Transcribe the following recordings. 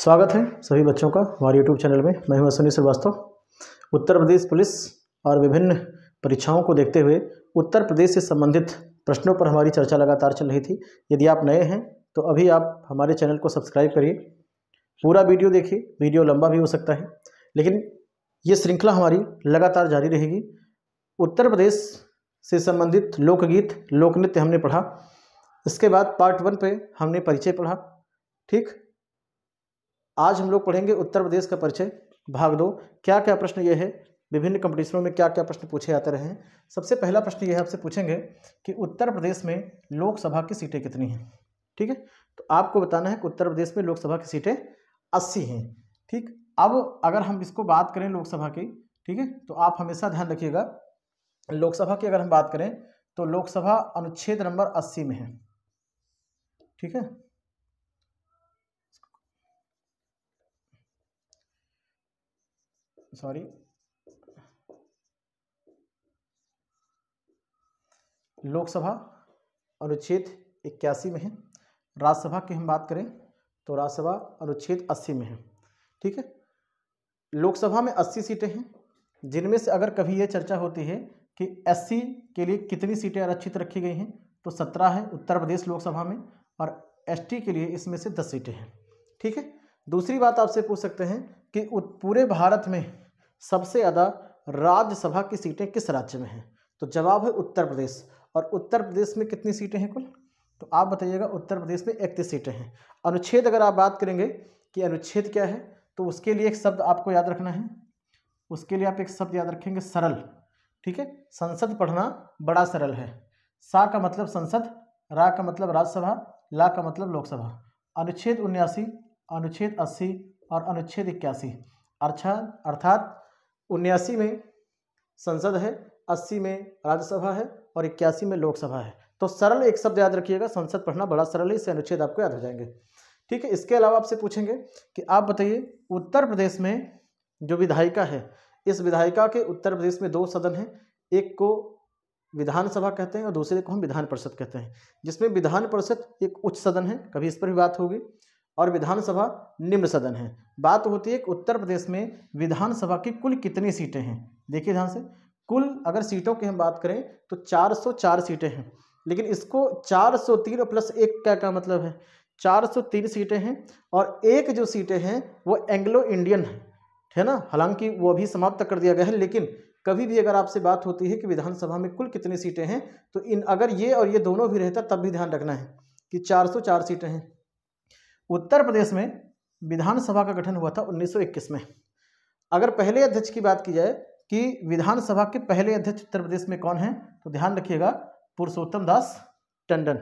स्वागत है सभी बच्चों का हमारे यूट्यूब चैनल में मैं हूं अश्विनी श्रीवास्तव उत्तर प्रदेश पुलिस और विभिन्न परीक्षाओं को देखते हुए उत्तर प्रदेश से संबंधित प्रश्नों पर हमारी चर्चा लगातार चल रही थी यदि आप नए हैं तो अभी आप हमारे चैनल को सब्सक्राइब करिए पूरा वीडियो देखिए वीडियो लंबा भी हो सकता है लेकिन ये श्रृंखला हमारी लगातार जारी रहेगी उत्तर प्रदेश से संबंधित लोकगीत लोकनृत्य हमने पढ़ा इसके बाद पार्ट वन पे हमने परिचय पढ़ा ठीक आज हम लोग पढ़ेंगे उत्तर प्रदेश का परिचय भाग दो क्या क्या प्रश्न ये है विभिन्न कंपटीशनों में क्या क्या प्रश्न पूछे जाते रहे हैं सबसे पहला प्रश्न ये है आपसे पूछेंगे कि उत्तर प्रदेश में लोकसभा की सीटें कितनी हैं ठीक है तो आपको बताना है कि उत्तर प्रदेश में लोकसभा की सीटें अस्सी हैं ठीक अब अगर हम इसको बात करें लोकसभा की ठीक है तो आप हमेशा ध्यान रखिएगा लोकसभा की अगर हम बात करें तो लोकसभा अनुच्छेद नंबर अस्सी में है ठीक है सॉरी लोकसभा अनुच्छेद इक्यासी में है राज्यसभा की हम बात करें तो राज्यसभा अनुच्छेद अस्सी में है ठीक है लोकसभा में अस्सी सीटें हैं जिनमें से अगर कभी ये चर्चा होती है कि एससी के लिए कितनी सीटें आरक्षित रखी गई हैं तो सत्रह है उत्तर प्रदेश लोकसभा में और एसटी के लिए इसमें से दस सीटें हैं ठीक है दूसरी बात आपसे पूछ सकते हैं कि पूरे भारत में सबसे ज़्यादा राज्यसभा की सीटें किस राज्य में हैं तो जवाब है उत्तर प्रदेश और उत्तर प्रदेश में कितनी सीटें हैं कुल तो आप बताइएगा उत्तर प्रदेश में इकतीस सीटें हैं अनुच्छेद अगर आप बात करेंगे कि अनुच्छेद क्या है तो उसके लिए एक शब्द आपको याद रखना है उसके लिए आप एक शब्द याद रखेंगे सरल ठीक है संसद पढ़ना बड़ा सरल है सा का मतलब संसद रा का मतलब राज्यसभा ला का मतलब लोकसभा अनुच्छेद उन्यासी अनुच्छेद अस्सी और अनुच्छेद इक्यासी अर्थात अर्थात उन्यासी में संसद है अस्सी में राज्यसभा है और इक्यासी में लोकसभा है तो सरल एक शब्द याद रखिएगा संसद पढ़ना बड़ा सरल है इससे अनुच्छेद आपको याद हो जाएंगे ठीक है इसके अलावा आपसे पूछेंगे कि आप बताइए उत्तर प्रदेश में जो विधायिका है इस विधायिका के उत्तर प्रदेश में दो सदन हैं एक को विधानसभा कहते हैं और दूसरे को हम विधान परिषद कहते हैं जिसमें विधान परिषद एक उच्च सदन है कभी इस पर भी बात होगी और विधानसभा निम्न सदन है बात होती है कि उत्तर प्रदेश में विधानसभा की कुल कितनी सीटें हैं देखिए ध्यान से कुल अगर सीटों की हम बात करें तो 404 सीटें हैं लेकिन इसको 403 प्लस एक क्या का मतलब है 403 सीटें हैं और एक जो सीटें हैं वो एंग्लो इंडियन है है ना हालांकि वो अभी समाप्त कर दिया गया है लेकिन कभी भी अगर आपसे बात होती है कि विधानसभा में कुल कितनी सीटें हैं तो इन अगर ये और ये दोनों भी रहता तब भी ध्यान रखना है कि चार सीटें हैं उत्तर प्रदेश में विधानसभा का गठन हुआ था 1921 में अगर पहले अध्यक्ष की बात की जाए कि विधानसभा के पहले अध्यक्ष उत्तर प्रदेश में कौन है तो ध्यान रखिएगा पुरुषोत्तम दास टंडन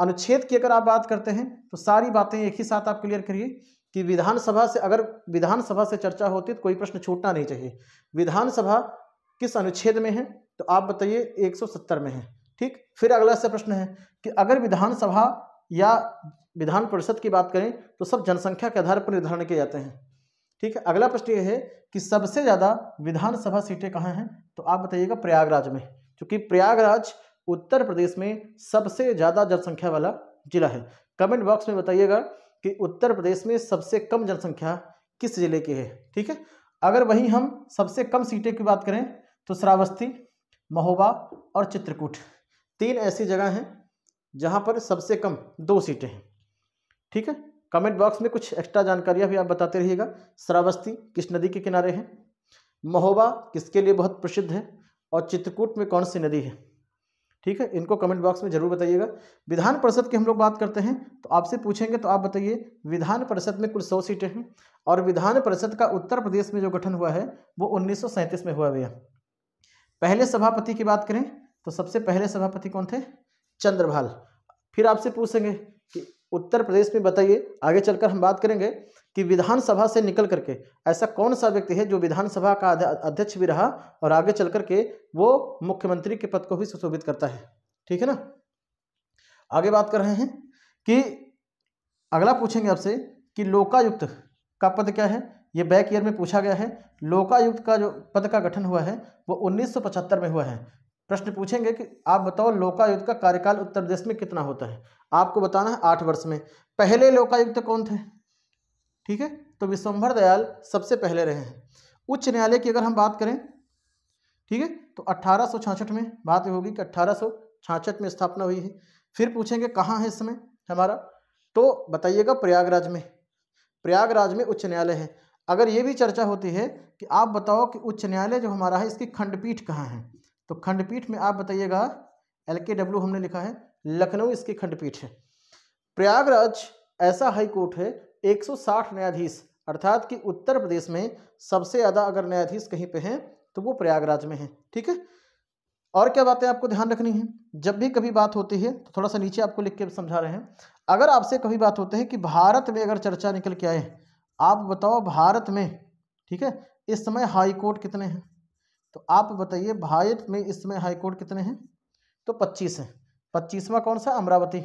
अनुच्छेद की अगर आप बात करते हैं तो सारी बातें एक ही साथ आप क्लियर करिए कि विधानसभा से अगर विधानसभा से चर्चा होती तो कोई प्रश्न छूटना नहीं चाहिए विधानसभा किस अनुच्छेद में है तो आप बताइए 170 में है ठीक फिर अगला से प्रश्न है कि अगर विधानसभा या विधान परिषद की बात करें तो सब जनसंख्या के आधार पर निर्धारण किए जाते हैं ठीक है अगला प्रश्न यह है कि सबसे ज़्यादा विधानसभा सीटें कहाँ हैं तो आप बताइएगा प्रयागराज में क्योंकि प्रयागराज उत्तर प्रदेश में सबसे ज़्यादा जनसंख्या वाला जिला है कमेंट बॉक्स में बताइएगा कि उत्तर प्रदेश में सबसे कम जनसंख्या किस जिले की है ठीक है अगर वहीं हम सबसे कम सीटें की बात करें तो श्रावस्ती महोबा और चित्रकूट तीन ऐसी जगह हैं जहाँ पर सबसे कम दो सीटें हैं ठीक है कमेंट बॉक्स में कुछ एक्स्ट्रा जानकारियाँ भी आप बताते रहिएगा श्रावस्ती किस नदी के किनारे है महोबा किसके लिए बहुत प्रसिद्ध है और चित्रकूट में कौन सी नदी है ठीक है इनको कमेंट बॉक्स में जरूर बताइएगा विधान परिषद की हम लोग बात करते हैं तो आपसे पूछेंगे तो आप बताइए विधान परिषद में कुल सौ सीटें हैं और विधान परिषद का उत्तर प्रदेश में जो गठन हुआ है वो उन्नीस में हुआ भैया पहले सभापति की बात करें तो सबसे पहले सभापति कौन थे चंद्रभाल फिर आपसे पूछेंगे कि उत्तर प्रदेश में बताइए आगे चलकर हम बात करेंगे कि विधानसभा से निकल करके ऐसा कौन सा व्यक्ति है जो विधानसभा का अध्यक्ष भी रहा और आगे चल करके वो मुख्यमंत्री के पद को भी सुशोभित करता है ठीक है ना आगे बात कर रहे हैं कि अगला पूछेंगे आपसे कि लोकायुक्त का पद क्या है ये बैक ईयर में पूछा गया है लोकायुक्त का जो पद का गठन हुआ है वो 1975 में हुआ है प्रश्न पूछेंगे कि आप बताओ लोकायुक्त का कार्यकाल उत्तर प्रदेश में कितना होता है आपको बताना है आठ वर्ष में पहले लोकायुक्त कौन थे ठीक है तो विश्वभर दयाल सबसे पहले रहे हैं उच्च न्यायालय की अगर हम बात करें ठीक है तो अट्ठारह में बात होगी कि अट्ठारह में स्थापना हुई है फिर पूछेंगे कहाँ है इस समय हमारा तो बताइएगा प्रयागराज में प्रयागराज में उच्च न्यायालय है अगर ये भी चर्चा होती है कि आप बताओ कि उच्च न्यायालय जो हमारा है इसकी खंडपीठ कहाँ है तो खंडपीठ में आप बताइएगा एल के डब्ल्यू हमने लिखा है लखनऊ इसकी खंडपीठ है प्रयागराज ऐसा हाई कोर्ट है 160 न्यायाधीश अर्थात कि उत्तर प्रदेश में सबसे ज़्यादा अगर न्यायाधीश कहीं पे हैं तो वो प्रयागराज में हैं ठीक है और क्या बातें आपको ध्यान रखनी है जब भी कभी बात होती है तो थोड़ा सा नीचे आपको लिख के समझा रहे हैं अगर आपसे कभी बात होते हैं कि भारत में अगर चर्चा निकल के आए आप बताओ भारत में ठीक है इस समय हाई कोर्ट कितने हैं तो आप बताइए भारत में इसमें हाईकोर्ट कितने हैं तो पच्चीस हैं पच्चीसवा कौन सा अमरावती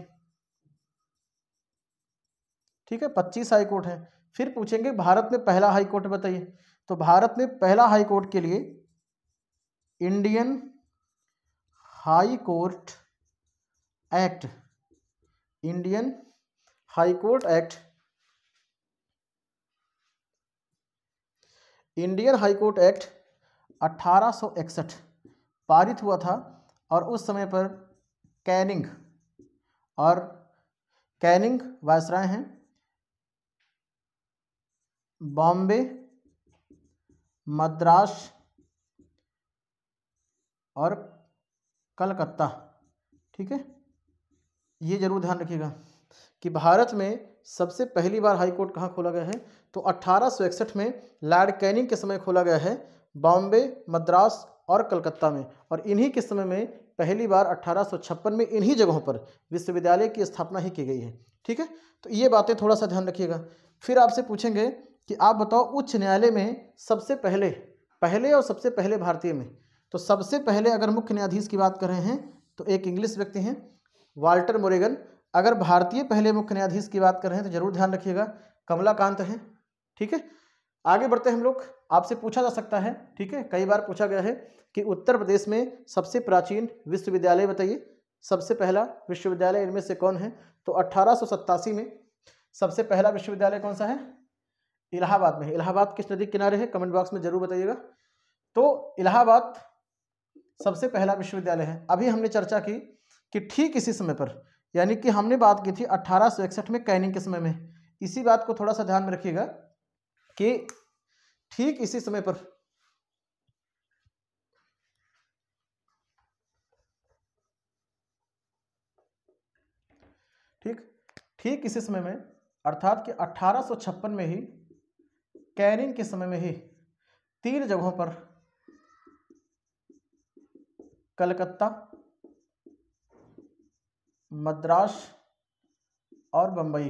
ठीक है पच्चीस हाईकोर्ट है फिर पूछेंगे भारत में पहला हाईकोर्ट बताइए तो भारत में पहला हाईकोर्ट के लिए Indian high court act Indian high court act Indian high court act 1861 पारित हुआ था और उस समय पर कैनिंग और कैनिंग वायसराय हैं बॉम्बे मद्रास और कलकत्ता ठीक है ये जरूर ध्यान रखिएगा कि भारत में सबसे पहली बार हाई कोर्ट कहाँ खोला गया है तो अट्ठारह में लॉर्ड कैनिंग के समय खोला गया है बॉम्बे मद्रास और कलकत्ता में और इन्हीं के समय में पहली बार अट्ठारह में इन्हीं जगहों पर विश्वविद्यालय की स्थापना ही की गई है ठीक है तो ये बातें थोड़ा सा ध्यान रखिएगा फिर आपसे पूछेंगे कि आप बताओ उच्च न्यायालय में सबसे पहले पहले और सबसे पहले भारतीय में तो सबसे पहले अगर मुख्य न्यायाधीश की बात कर रहे हैं तो एक इंग्लिश व्यक्ति हैं वाल्टर मोरेगन अगर भारतीय पहले मुख्य न्यायाधीश की बात कर रहे हैं तो जरूर ध्यान रखिएगा कमलाकांत हैं ठीक है आगे बढ़ते हम लोग आपसे पूछा जा सकता है ठीक है कई बार पूछा गया है कि उत्तर प्रदेश में सबसे प्राचीन विश्वविद्यालय बताइए सबसे पहला विश्वविद्यालय इनमें से कौन है तो अट्ठारह में सबसे पहला विश्वविद्यालय कौन सा है इलाहाबाद में इलाहाबाद किस नदी किनारे है कमेंट बॉक्स में जरूर बताइएगा तो इलाहाबाद सबसे पहला विश्वविद्यालय है अभी हमने चर्चा की कि ठीक इसी समय पर यानी कि हमने बात की थी अट्ठारह में कैनिंग के समय में इसी बात को थोड़ा सा ध्यान में रखिएगा कि ठीक इसी समय पर ठीक ठीक इसी समय में अर्थात कि 1856 में ही कैनिन के समय में ही तीन जगहों पर कलकत्ता मद्रास और बंबई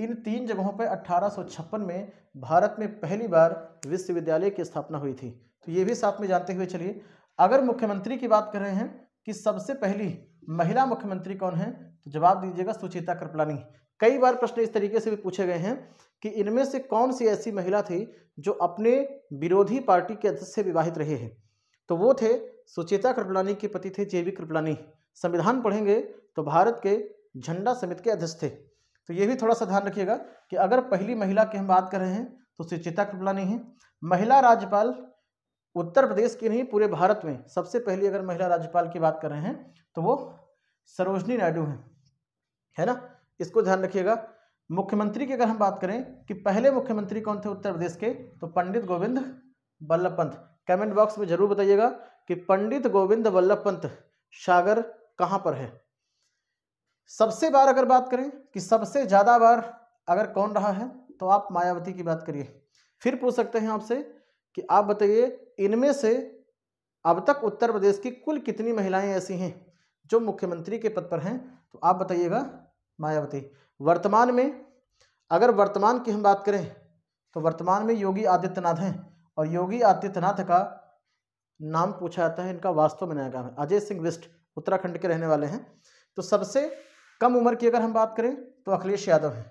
इन तीन जगहों पर अट्ठारह में भारत में पहली बार विश्वविद्यालय की स्थापना हुई थी तो ये भी साथ में जानते हुए चलिए अगर मुख्यमंत्री की बात कर रहे हैं कि सबसे पहली महिला मुख्यमंत्री कौन है तो जवाब दीजिएगा सुचिता कृपलानी कई बार प्रश्न इस तरीके से भी पूछे गए हैं कि इनमें से कौन सी ऐसी महिला थी जो अपने विरोधी पार्टी के अध्यक्ष से विवाहित रहे हैं तो वो थे सुचेता कृपलानी के पति थे जे कृपलानी संविधान पढ़ेंगे तो भारत के झंडा समिति के अध्यक्ष थे तो ये भी थोड़ा सा ध्यान रखिएगा कि अगर पहली महिला की हम बात कर रहे हैं तो सुचिता कृपलानी है महिला राज्यपाल उत्तर प्रदेश की नहीं पूरे भारत में सबसे पहली अगर महिला राज्यपाल की बात कर रहे हैं तो वो सरोजनी नायडू हैं है ना इसको ध्यान रखिएगा मुख्यमंत्री की अगर हम बात करें कि पहले मुख्यमंत्री कौन थे उत्तर प्रदेश के तो पंडित गोविंद वल्लभ पंत कमेंट बॉक्स में जरूर बताइएगा कि पंडित गोविंद वल्लभ पंत सागर कहाँ पर है सबसे बार अगर बात करें कि सबसे ज़्यादा बार अगर कौन रहा है तो आप मायावती की बात करिए फिर पूछ सकते हैं आपसे कि आप बताइए इनमें से अब तक उत्तर प्रदेश की कुल कितनी महिलाएं ऐसी हैं जो मुख्यमंत्री के पद पर हैं तो आप बताइएगा मायावती वर्तमान में अगर वर्तमान की हम बात करें तो वर्तमान में योगी आदित्यनाथ हैं और योगी आदित्यनाथ का नाम पूछा जाता है इनका वास्तव में नया काम है अजय सिंह विस्ट उत्तराखंड के रहने वाले हैं तो सबसे कम उम्र की अगर हम बात करें तो अखिलेश यादव हैं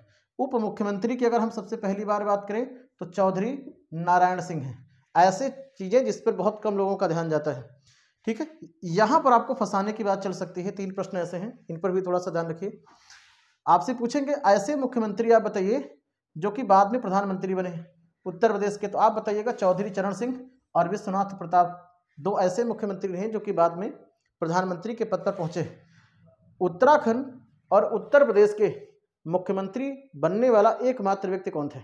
उप मुख्यमंत्री की अगर हम सबसे पहली बार बात करें तो चौधरी नारायण सिंह हैं ऐसे चीज़ें जिस पर बहुत कम लोगों का ध्यान जाता है ठीक है यहाँ पर आपको फंसाने की बात चल सकती है तीन प्रश्न ऐसे हैं इन पर भी थोड़ा सा ध्यान रखिए आपसे पूछेंगे ऐसे मुख्यमंत्री आप बताइए जो कि बाद में प्रधानमंत्री बने उत्तर प्रदेश के तो आप बताइएगा चौधरी चरण सिंह और विश्वनाथ प्रताप दो ऐसे मुख्यमंत्री हैं जो कि बाद में प्रधानमंत्री के पद पर पहुंचे उत्तराखंड और उत्तर प्रदेश के मुख्यमंत्री बनने वाला एकमात्र व्यक्ति कौन थे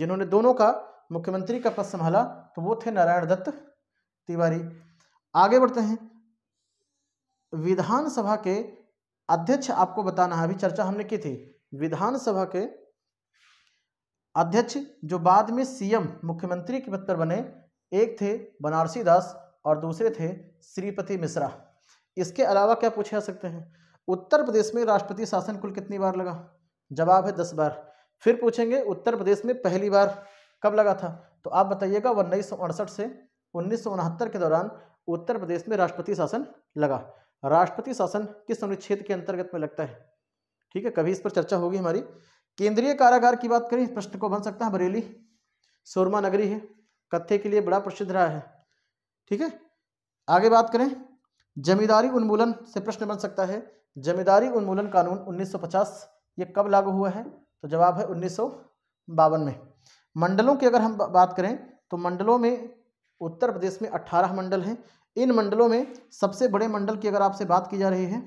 जिन्होंने दोनों का मुख्यमंत्री का पद संभाला तो वो थे नारायण दत्त तिवारी आगे बढ़ते हैं विधानसभा के अध्यक्ष आपको बताना है अभी चर्चा हमने की थी विधानसभा के अध्यक्ष जो बाद में सीएम मुख्यमंत्री के पद पर बने एक थे बनारसी दास और दूसरे थे श्रीपति मिश्रा इसके अलावा क्या पूछे जा सकते हैं उत्तर प्रदेश में राष्ट्रपति शासन कुल कितनी बार लगा जवाब है दस बार फिर पूछेंगे उत्तर प्रदेश में पहली बार कब लगा था तो आप बताइएगा उन्नीस से उन्नीस के दौरान उत्तर प्रदेश में राष्ट्रपति शासन लगा राष्ट्रपति शासन किस अनुच्छेद के अंतर्गत में लगता है ठीक है कभी इस पर चर्चा होगी हमारी केंद्रीय कारागार की बात करें प्रश्न को बन सकता है बरेली सोरमा नगरी है कथे के लिए बड़ा प्रसिद्ध रहा है ठीक है आगे बात करें जमींदारी उन्मूलन से प्रश्न बन सकता है जमींदारी उन्मूलन कानून 1950 ये कब लागू हुआ है तो जवाब है उन्नीस में मंडलों की अगर हम बात करें तो मंडलों में उत्तर प्रदेश में 18 मंडल हैं इन मंडलों में सबसे बड़े मंडल की अगर आपसे बात की जा रही है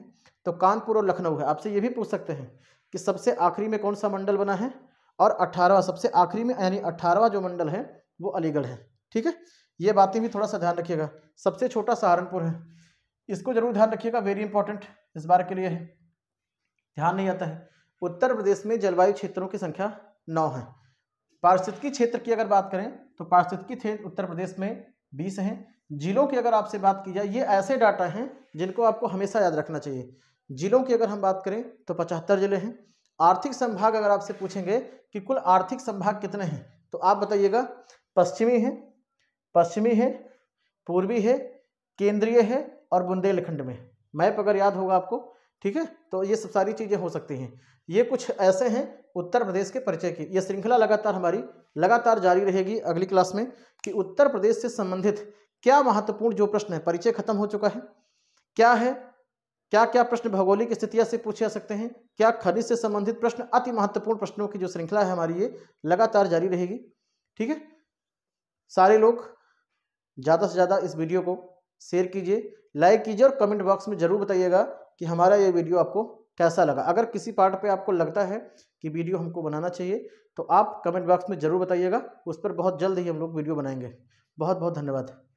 तो कानपुर और लखनऊ है आपसे ये भी पूछ सकते हैं कि सबसे आखिरी में कौन सा मंडल बना है और अठारहवा सबसे आखिरी में यानी अठारहवा जो मंडल है वो अलीगढ़ है ठीक है ये बातें भी थोड़ा सा ध्यान रखिएगा सबसे छोटा सहारनपुर है इसको जरूर ध्यान रखिएगा वेरी इंपॉर्टेंट इस बार के लिए है ध्यान नहीं आता है उत्तर प्रदेश में जलवायु क्षेत्रों की संख्या नौ है पारिस्थितिकी क्षेत्र की अगर बात करें तो पारिस्थितिकी क्षेत्र उत्तर प्रदेश में बीस हैं जिलों की अगर आपसे बात की जाए ये ऐसे डाटा हैं जिनको आपको हमेशा याद रखना चाहिए जिलों की अगर हम बात करें तो पचहत्तर जिले हैं आर्थिक संभाग अगर आपसे पूछेंगे कि कुल आर्थिक संभाग कितने हैं तो आप बताइएगा पश्चिमी है पश्चिमी है पूर्वी है केंद्रीय है और बुंदेलखंड में मैप अगर याद होगा आपको ठीक है तो ये सब सारी चीज़ें हो सकती हैं ये कुछ ऐसे हैं उत्तर प्रदेश के परिचय की ये श्रृंखला लगातार हमारी लगातार जारी रहेगी अगली क्लास में कि उत्तर प्रदेश से संबंधित क्या महत्वपूर्ण जो प्रश्न है परिचय खत्म हो चुका है क्या है क्या क्या प्रश्न भौगोलिक स्थितियां से पूछे जा सकते हैं क्या खनिज से संबंधित प्रश्न अति महत्वपूर्ण प्रश्नों की जो श्रृंखला है हमारी ये लगातार जारी रहेगी ठीक है सारे लोग ज़्यादा से ज़्यादा इस वीडियो को शेयर कीजिए लाइक कीजिए और कमेंट बॉक्स में ज़रूर बताइएगा कि हमारा ये वीडियो आपको कैसा लगा अगर किसी पार्ट पे आपको लगता है कि वीडियो हमको बनाना चाहिए तो आप कमेंट बॉक्स में ज़रूर बताइएगा उस पर बहुत जल्द ही हम लोग वीडियो बनाएंगे बहुत बहुत धन्यवाद